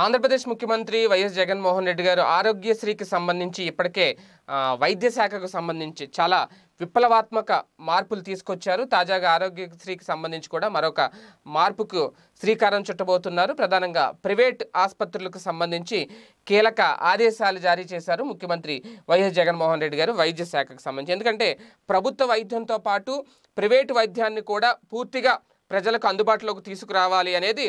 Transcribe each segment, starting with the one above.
ఆంధ్రప్రదేశ్ ముఖ్యమంత్రి వైఎస్ జగన్మోహన్ రెడ్డి గారు ఆరోగ్యశ్రీకి సంబంధించి ఇప్పటికే వైద్య శాఖకు సంబంధించి చాలా విప్లవాత్మక మార్పులు తీసుకొచ్చారు తాజాగా ఆరోగ్యశ్రీకి సంబంధించి కూడా మరొక మార్పుకు శ్రీకారం చుట్టబోతున్నారు ప్రధానంగా ప్రైవేట్ ఆసుపత్రులకు సంబంధించి కీలక ఆదేశాలు జారీ చేశారు ముఖ్యమంత్రి వైఎస్ జగన్మోహన్ రెడ్డి గారు వైద్య శాఖకు సంబంధించి ఎందుకంటే ప్రభుత్వ వైద్యంతో పాటు ప్రైవేటు వైద్యాన్ని కూడా పూర్తిగా ప్రజలకు అందుబాటులోకి తీసుకురావాలి అనేది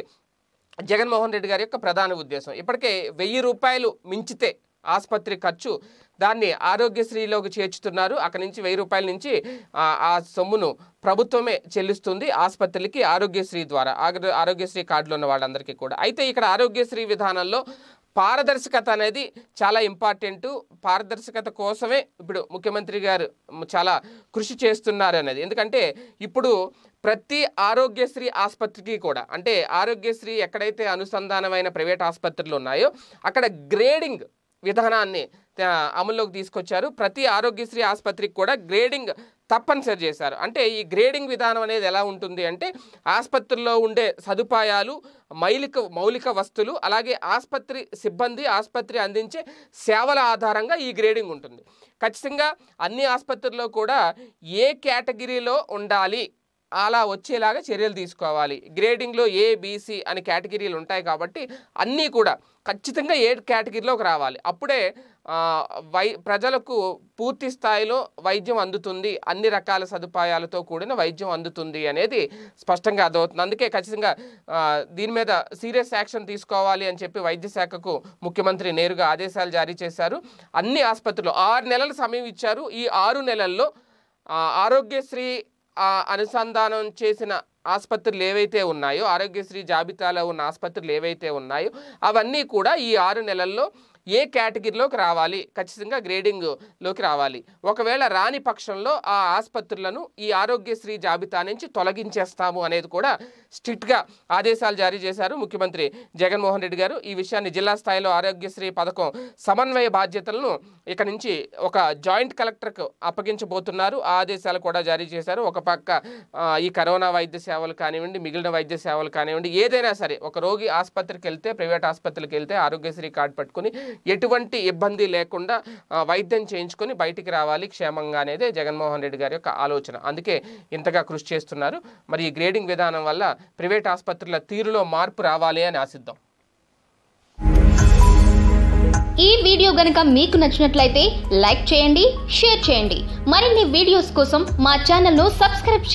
జగన్మోహన్ రెడ్డి గారి యొక్క ప్రధాన ఉద్దేశం ఇప్పటికే వెయ్యి రూపాయలు మించితే ఆసుపత్రి ఖర్చు దాన్ని ఆరోగ్యశ్రీలోకి చేర్చుతున్నారు అక్కడి నుంచి వెయ్యి రూపాయల నుంచి ఆ సొమ్మును ప్రభుత్వమే చెల్లిస్తుంది ఆసుపత్రికి ఆరోగ్యశ్రీ ద్వారా ఆరోగ్యశ్రీ కార్డులో ఉన్న వాళ్ళందరికీ కూడా అయితే ఇక్కడ ఆరోగ్యశ్రీ విధానంలో పారదర్శకత అనేది చాలా ఇంపార్టెంటు పారదర్శకత కోసమే ఇప్పుడు ముఖ్యమంత్రి గారు చాలా కృషి చేస్తున్నారు అనేది ఎందుకంటే ఇప్పుడు ప్రతి ఆరోగ్యశ్రీ ఆసుపత్రికి కూడా అంటే ఆరోగ్యశ్రీ ఎక్కడైతే అనుసంధానమైన ప్రైవేట్ ఆసుపత్రులు ఉన్నాయో అక్కడ గ్రేడింగ్ విధానాన్ని అమల్లోకి తీసుకొచ్చారు ప్రతి ఆరోగ్యశ్రీ ఆసుపత్రికి కూడా గ్రేడింగ్ తప్పనిసరి చేశారు అంటే ఈ గ్రేడింగ్ విధానం అనేది ఎలా ఉంటుంది అంటే ఆసుపత్రిలో ఉండే సదుపాయాలు మైలిక మౌలిక వస్తువులు అలాగే ఆసుపత్రి సిబ్బంది ఆసుపత్రి అందించే సేవల ఆధారంగా ఈ గ్రేడింగ్ ఉంటుంది ఖచ్చితంగా అన్ని ఆసుపత్రుల్లో కూడా ఏ కేటగిరీలో ఉండాలి అలా వచ్చేలాగా చర్యలు తీసుకోవాలి గ్రేడింగ్లో ఏ బీసీ అనే కేటగిరీలు ఉంటాయి కాబట్టి అన్నీ కూడా ఖచ్చితంగా ఏ కేటగిరీలోకి రావాలి అప్పుడే వై ప్రజలకు పూర్తి స్థాయిలో వైద్యం అందుతుంది అన్ని రకాల సదుపాయాలతో కూడిన వైద్యం అందుతుంది అనేది స్పష్టంగా అర్థమవుతుంది అందుకే ఖచ్చితంగా దీని మీద సీరియస్ యాక్షన్ తీసుకోవాలి అని చెప్పి వైద్య శాఖకు ముఖ్యమంత్రి నేరుగా ఆదేశాలు జారీ చేశారు అన్ని ఆసుపత్రులు ఆరు నెలల సమయం ఇచ్చారు ఈ ఆరు నెలల్లో ఆరోగ్యశ్రీ అనుసంధానం చేసిన ఆసుపత్రులు ఏవైతే ఉన్నాయో ఆరోగ్యశ్రీ జాబితాలో ఉన్న ఆసుపత్రులు ఏవైతే ఉన్నాయో అవన్నీ కూడా ఈ ఆరు నెలల్లో ఏ కేటగిరీలోకి రావాలి ఖచ్చితంగా గ్రేడింగ్లోకి రావాలి ఒకవేళ రాని పక్షంలో ఆ ఆసుపత్రులను ఈ ఆరోగ్యశ్రీ జాబితా నుంచి తొలగించేస్తాము అనేది కూడా స్ట్రిక్ట్గా ఆదేశాలు జారీ చేశారు ముఖ్యమంత్రి జగన్మోహన్ రెడ్డి గారు ఈ విషయాన్ని జిల్లా స్థాయిలో ఆరోగ్యశ్రీ పథకం సమన్వయ బాధ్యతలను ఇక నుంచి ఒక జాయింట్ కలెక్టర్కు అప్పగించబోతున్నారు ఆ ఆదేశాలు కూడా జారీ చేశారు ఒక పక్క ఈ కరోనా వైద్య సేవలు కానివ్వండి మిగిలిన వైద్య సేవలు కానివ్వండి ఏదైనా సరే ఒక రోగి ఆసుపత్రికి వెళ్తే ప్రైవేట్ ఆసుపత్రికి వెళ్తే ఆరోగ్యశ్రీ కార్డు పట్టుకుని ఎటువంటి ఇబ్బంది లేకుండా వైద్యం చేయించుకొని బయటికి రావాలి క్షేమంగా అనేది జగన్మోహన్ రెడ్డి గారి యొక్క ఆలోచన అందుకే ఇంతగా కృషి చేస్తున్నారు మరి ఈ గ్రేడింగ్ విధానం వల్ల ప్రైవేట్ ఆసుపత్రుల తీరులో మార్పు రావాలి అని ఆశిద్దాం ఈ వీడియో గనక మీకు నచ్చినట్లయితే లైక్ చేయండి షేర్ చేయండి మరిన్ని వీడియోస్ కోసం మా ను సబ్స్క్రైబ్ చేయండి